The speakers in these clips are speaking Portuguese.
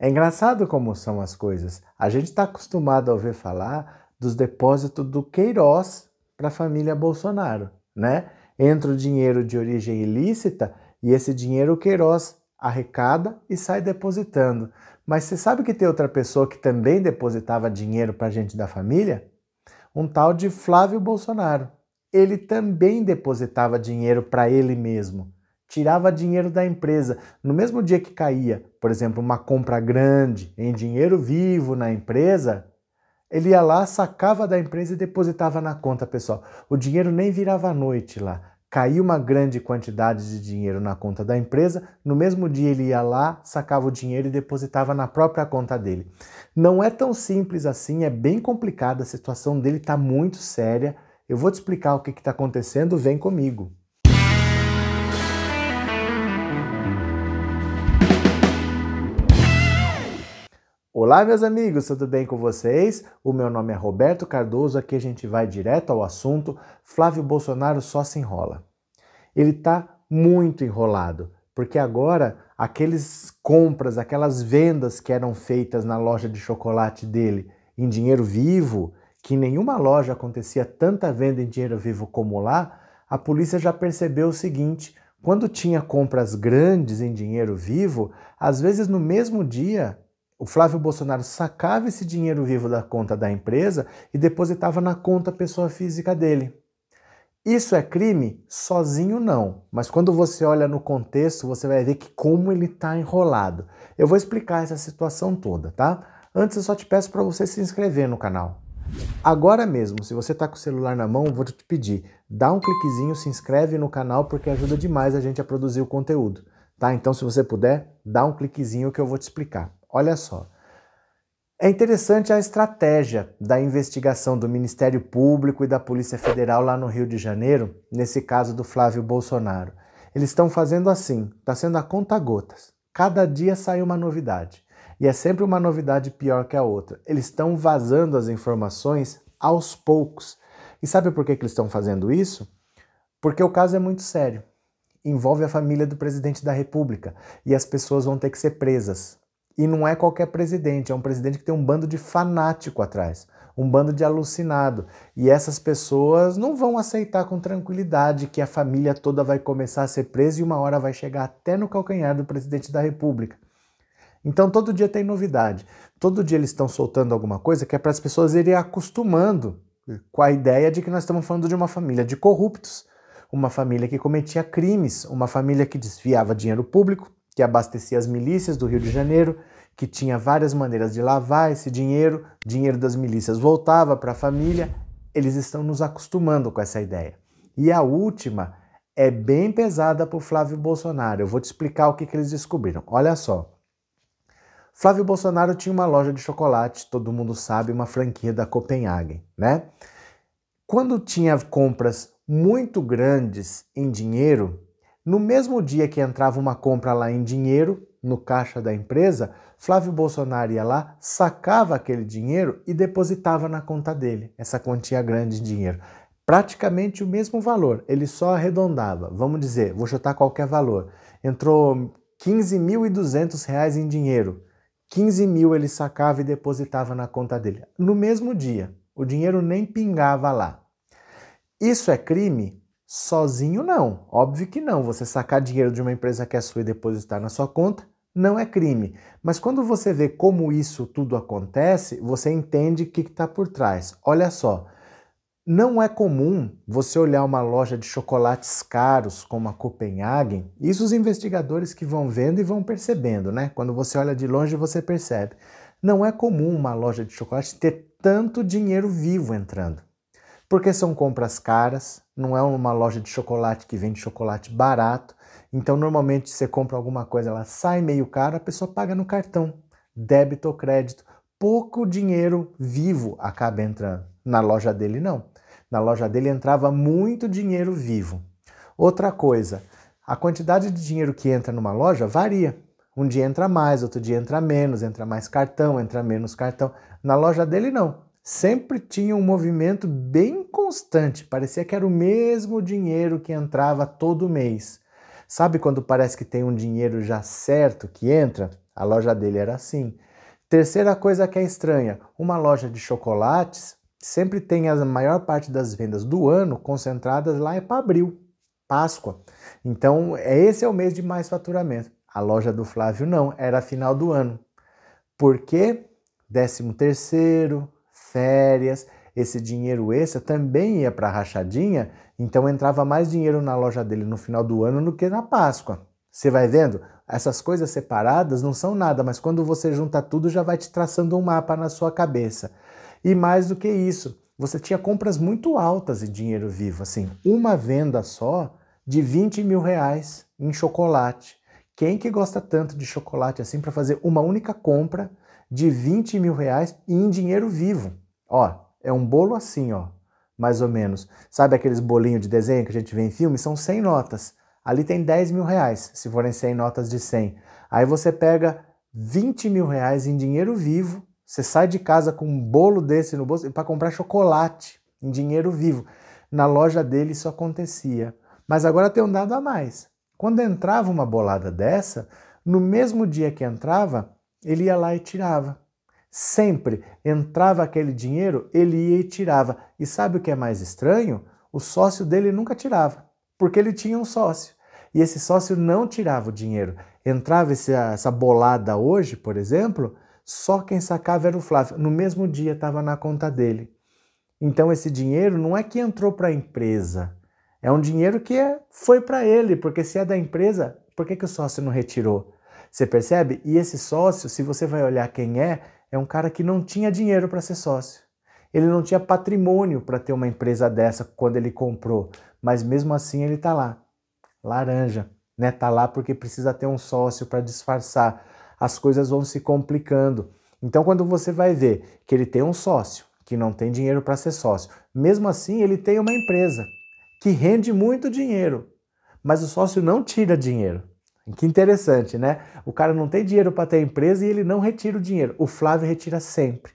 É engraçado como são as coisas. A gente está acostumado a ouvir falar dos depósitos do Queiroz para a família Bolsonaro, né? Entra o dinheiro de origem ilícita e esse dinheiro o Queiroz arrecada e sai depositando. Mas você sabe que tem outra pessoa que também depositava dinheiro para gente da família? Um tal de Flávio Bolsonaro. Ele também depositava dinheiro para ele mesmo tirava dinheiro da empresa. No mesmo dia que caía, por exemplo, uma compra grande em dinheiro vivo na empresa, ele ia lá, sacava da empresa e depositava na conta pessoal. O dinheiro nem virava à noite lá. Caiu uma grande quantidade de dinheiro na conta da empresa, no mesmo dia ele ia lá, sacava o dinheiro e depositava na própria conta dele. Não é tão simples assim, é bem complicado, a situação dele está muito séria. Eu vou te explicar o que está acontecendo, vem comigo. Olá, meus amigos, tudo bem com vocês? O meu nome é Roberto Cardoso, aqui a gente vai direto ao assunto. Flávio Bolsonaro só se enrola. Ele tá muito enrolado, porque agora aqueles compras, aquelas vendas que eram feitas na loja de chocolate dele em dinheiro vivo, que em nenhuma loja acontecia tanta venda em dinheiro vivo como lá, a polícia já percebeu o seguinte: quando tinha compras grandes em dinheiro vivo, às vezes no mesmo dia o Flávio Bolsonaro sacava esse dinheiro vivo da conta da empresa e depositava na conta pessoa física dele. Isso é crime? Sozinho não, mas quando você olha no contexto, você vai ver que como ele está enrolado. Eu vou explicar essa situação toda, tá? Antes eu só te peço para você se inscrever no canal. Agora mesmo, se você está com o celular na mão, vou te pedir, dá um cliquezinho, se inscreve no canal porque ajuda demais a gente a produzir o conteúdo, tá? Então se você puder, dá um cliquezinho que eu vou te explicar. Olha só. É interessante a estratégia da investigação do Ministério Público e da Polícia Federal lá no Rio de Janeiro, nesse caso do Flávio Bolsonaro. Eles estão fazendo assim, está sendo a conta-gotas. Cada dia sai uma novidade. E é sempre uma novidade pior que a outra. Eles estão vazando as informações aos poucos. E sabe por que, que eles estão fazendo isso? Porque o caso é muito sério. Envolve a família do presidente da República e as pessoas vão ter que ser presas e não é qualquer presidente, é um presidente que tem um bando de fanático atrás, um bando de alucinado. E essas pessoas não vão aceitar com tranquilidade que a família toda vai começar a ser presa e uma hora vai chegar até no calcanhar do presidente da República. Então todo dia tem novidade. Todo dia eles estão soltando alguma coisa que é para as pessoas irem acostumando com a ideia de que nós estamos falando de uma família de corruptos, uma família que cometia crimes, uma família que desviava dinheiro público, que abastecia as milícias do Rio de Janeiro, que tinha várias maneiras de lavar esse dinheiro, dinheiro das milícias voltava para a família. Eles estão nos acostumando com essa ideia. E a última é bem pesada para o Flávio Bolsonaro. Eu vou te explicar o que, que eles descobriram. Olha só. Flávio Bolsonaro tinha uma loja de chocolate, todo mundo sabe, uma franquia da Copenhagen, né? Quando tinha compras muito grandes em dinheiro, no mesmo dia que entrava uma compra lá em dinheiro, no caixa da empresa, Flávio Bolsonaro ia lá, sacava aquele dinheiro e depositava na conta dele, essa quantia grande de dinheiro. Praticamente o mesmo valor, ele só arredondava. Vamos dizer, vou chutar qualquer valor. Entrou 15.200 reais em dinheiro. 15 mil ele sacava e depositava na conta dele. No mesmo dia, o dinheiro nem pingava lá. Isso é crime? Sozinho não, óbvio que não. Você sacar dinheiro de uma empresa que é sua e depositar na sua conta não é crime. Mas quando você vê como isso tudo acontece, você entende o que está por trás. Olha só, não é comum você olhar uma loja de chocolates caros como a Copenhagen, isso os investigadores que vão vendo e vão percebendo, né? Quando você olha de longe, você percebe. Não é comum uma loja de chocolates ter tanto dinheiro vivo entrando. Porque são compras caras, não é uma loja de chocolate que vende chocolate barato. Então, normalmente, você compra alguma coisa, ela sai meio cara, a pessoa paga no cartão, débito ou crédito. Pouco dinheiro vivo acaba entrando. Na loja dele, não. Na loja dele entrava muito dinheiro vivo. Outra coisa, a quantidade de dinheiro que entra numa loja varia. Um dia entra mais, outro dia entra menos, entra mais cartão, entra menos cartão. Na loja dele, não sempre tinha um movimento bem constante, parecia que era o mesmo dinheiro que entrava todo mês. Sabe quando parece que tem um dinheiro já certo que entra? A loja dele era assim. Terceira coisa que é estranha: uma loja de chocolates sempre tem a maior parte das vendas do ano concentradas lá é para abril, Páscoa. Então, esse é o mês de mais faturamento. A loja do Flávio não, era final do ano. Porque 13 terceiro, férias, esse dinheiro extra também ia para a rachadinha, então entrava mais dinheiro na loja dele no final do ano do que na Páscoa. Você vai vendo? Essas coisas separadas não são nada, mas quando você junta tudo já vai te traçando um mapa na sua cabeça. E mais do que isso, você tinha compras muito altas de dinheiro vivo, assim, uma venda só de 20 mil reais em chocolate. Quem que gosta tanto de chocolate assim para fazer uma única compra de 20 mil reais em dinheiro vivo. Ó, é um bolo assim, ó, mais ou menos. Sabe aqueles bolinhos de desenho que a gente vê em filme? São 100 notas. Ali tem 10 mil reais, se forem 100 notas de 100. Aí você pega 20 mil reais em dinheiro vivo, você sai de casa com um bolo desse no bolso para comprar chocolate em dinheiro vivo. Na loja dele isso acontecia. Mas agora tem um dado a mais. Quando entrava uma bolada dessa, no mesmo dia que entrava, ele ia lá e tirava. Sempre entrava aquele dinheiro, ele ia e tirava. E sabe o que é mais estranho? O sócio dele nunca tirava, porque ele tinha um sócio. E esse sócio não tirava o dinheiro. Entrava essa bolada hoje, por exemplo, só quem sacava era o Flávio. No mesmo dia estava na conta dele. Então esse dinheiro não é que entrou para a empresa. É um dinheiro que foi para ele, porque se é da empresa, por que, que o sócio não retirou? Você percebe? E esse sócio, se você vai olhar quem é, é um cara que não tinha dinheiro para ser sócio. Ele não tinha patrimônio para ter uma empresa dessa quando ele comprou, mas mesmo assim ele está lá. Laranja, né? Tá lá porque precisa ter um sócio para disfarçar. As coisas vão se complicando. Então quando você vai ver que ele tem um sócio, que não tem dinheiro para ser sócio, mesmo assim ele tem uma empresa que rende muito dinheiro, mas o sócio não tira dinheiro. Que interessante, né? O cara não tem dinheiro para ter a empresa e ele não retira o dinheiro. O Flávio retira sempre.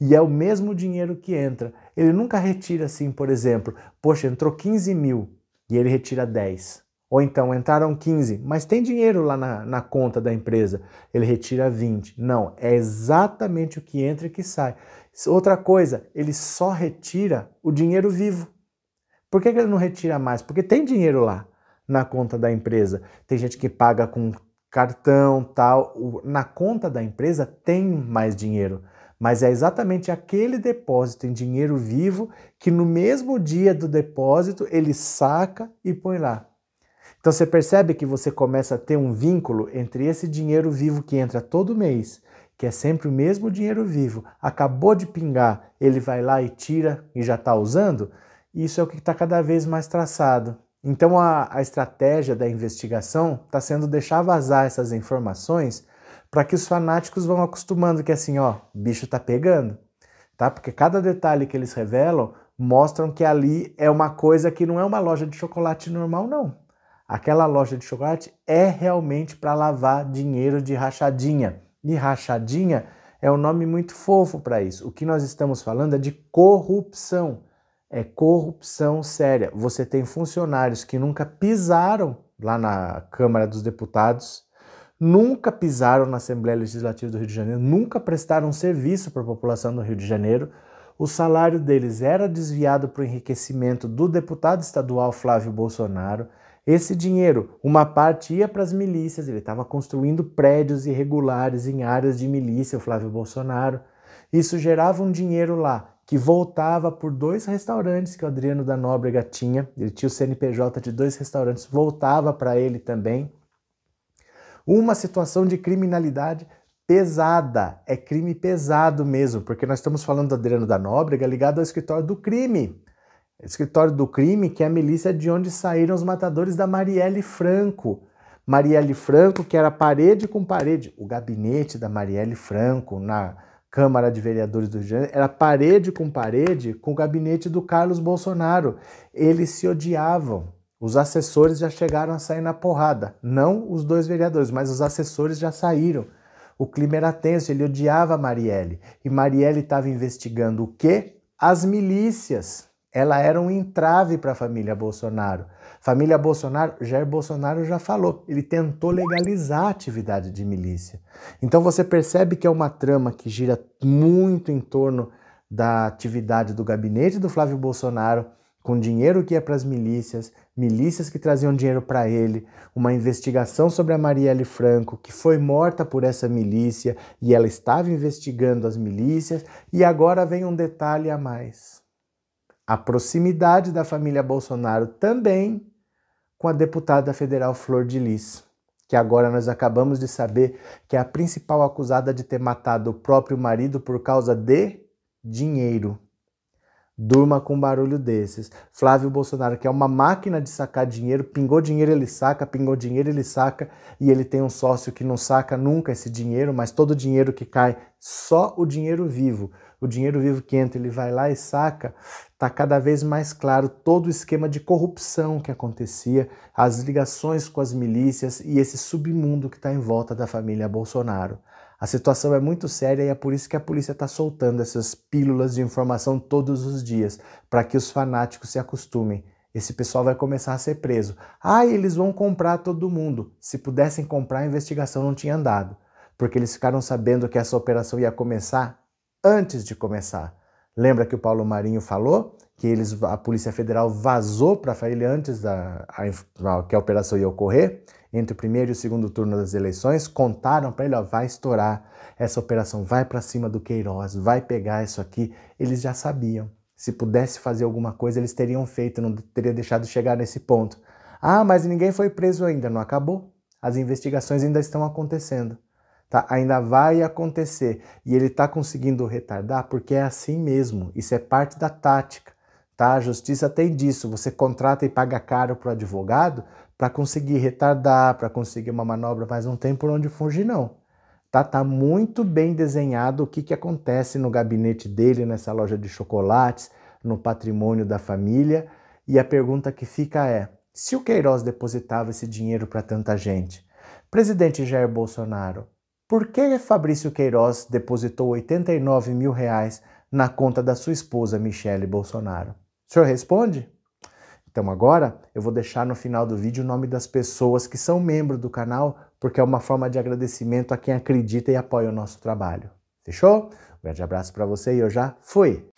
E é o mesmo dinheiro que entra. Ele nunca retira assim, por exemplo, poxa, entrou 15 mil e ele retira 10. Ou então entraram 15, mas tem dinheiro lá na, na conta da empresa, ele retira 20. Não, é exatamente o que entra e que sai. Outra coisa, ele só retira o dinheiro vivo. Por que, que ele não retira mais? Porque tem dinheiro lá na conta da empresa. Tem gente que paga com cartão, tal. Na conta da empresa tem mais dinheiro, mas é exatamente aquele depósito em dinheiro vivo que no mesmo dia do depósito ele saca e põe lá. Então você percebe que você começa a ter um vínculo entre esse dinheiro vivo que entra todo mês, que é sempre o mesmo dinheiro vivo, acabou de pingar, ele vai lá e tira e já está usando. Isso é o que está cada vez mais traçado. Então a, a estratégia da investigação está sendo deixar vazar essas informações para que os fanáticos vão acostumando que assim, ó, bicho tá pegando, tá? Porque cada detalhe que eles revelam mostram que ali é uma coisa que não é uma loja de chocolate normal, não. Aquela loja de chocolate é realmente para lavar dinheiro de rachadinha. E rachadinha é um nome muito fofo para isso. O que nós estamos falando é de corrupção é corrupção séria. Você tem funcionários que nunca pisaram lá na Câmara dos Deputados, nunca pisaram na Assembleia Legislativa do Rio de Janeiro, nunca prestaram serviço para a população do Rio de Janeiro. O salário deles era desviado para o enriquecimento do deputado estadual Flávio Bolsonaro. Esse dinheiro, uma parte ia para as milícias, ele estava construindo prédios irregulares em áreas de milícia, o Flávio Bolsonaro. Isso gerava um dinheiro lá que voltava por dois restaurantes que o Adriano da Nóbrega tinha. Ele tinha o CNPJ de dois restaurantes, voltava para ele também. Uma situação de criminalidade pesada, é crime pesado mesmo, porque nós estamos falando do Adriano da Nóbrega ligado ao escritório do crime. Escritório do crime, que é a milícia de onde saíram os matadores da Marielle Franco. Marielle Franco, que era parede com parede, o gabinete da Marielle Franco na Câmara de Vereadores do Rio de Janeiro, era parede com parede com o gabinete do Carlos Bolsonaro. Eles se odiavam. Os assessores já chegaram a sair na porrada. Não os dois vereadores, mas os assessores já saíram. O clima era tenso, ele odiava Marielle. E Marielle estava investigando o quê? As milícias ela era um entrave para a família Bolsonaro. Família Bolsonaro, Jair Bolsonaro já falou, ele tentou legalizar a atividade de milícia. Então você percebe que é uma trama que gira muito em torno da atividade do gabinete do Flávio Bolsonaro, com dinheiro que ia para as milícias, milícias que traziam dinheiro para ele, uma investigação sobre a Marielle Franco, que foi morta por essa milícia e ela estava investigando as milícias, e agora vem um detalhe a mais a proximidade da família Bolsonaro também com a deputada federal Flor de Lis, que agora nós acabamos de saber que é a principal acusada de ter matado o próprio marido por causa de dinheiro. Durma com um barulho desses. Flávio Bolsonaro, que é uma máquina de sacar dinheiro, pingou dinheiro, ele saca, pingou dinheiro, ele saca, e ele tem um sócio que não saca nunca esse dinheiro, mas todo o dinheiro que cai, só o dinheiro vivo o dinheiro vivo que entra, ele vai lá e saca, está cada vez mais claro todo o esquema de corrupção que acontecia, as ligações com as milícias e esse submundo que está em volta da família Bolsonaro. A situação é muito séria e é por isso que a polícia está soltando essas pílulas de informação todos os dias, para que os fanáticos se acostumem. Esse pessoal vai começar a ser preso. Ah, eles vão comprar todo mundo. Se pudessem comprar, a investigação não tinha andado, porque eles ficaram sabendo que essa operação ia começar antes de começar. Lembra que o Paulo Marinho falou que eles, a Polícia Federal vazou para Faria antes da a, que a operação ia ocorrer? Entre o primeiro e o segundo turno das eleições, contaram para ele: ó, vai estourar, essa operação vai para cima do Queiroz, vai pegar isso aqui. Eles já sabiam. Se pudesse fazer alguma coisa, eles teriam feito, não teria deixado chegar nesse ponto. Ah, mas ninguém foi preso ainda, não acabou. As investigações ainda estão acontecendo tá? Ainda vai acontecer. E ele está conseguindo retardar porque é assim mesmo. Isso é parte da tática, tá? A justiça tem disso. Você contrata e paga caro para o advogado para conseguir retardar, para conseguir uma manobra, mas não tem por onde fugir, não. Tá, tá muito bem desenhado o que, que acontece no gabinete dele, nessa loja de chocolates, no patrimônio da família. E a pergunta que fica é: se o Queiroz depositava esse dinheiro para tanta gente, presidente Jair Bolsonaro, por que Fabrício Queiroz depositou 89 mil reais na conta da sua esposa Michele Bolsonaro? O senhor responde? Então agora eu vou deixar no final do vídeo o nome das pessoas que são membros do canal, porque é uma forma de agradecimento a quem acredita e apoia o nosso trabalho. Fechou? Um grande abraço para você e eu já fui!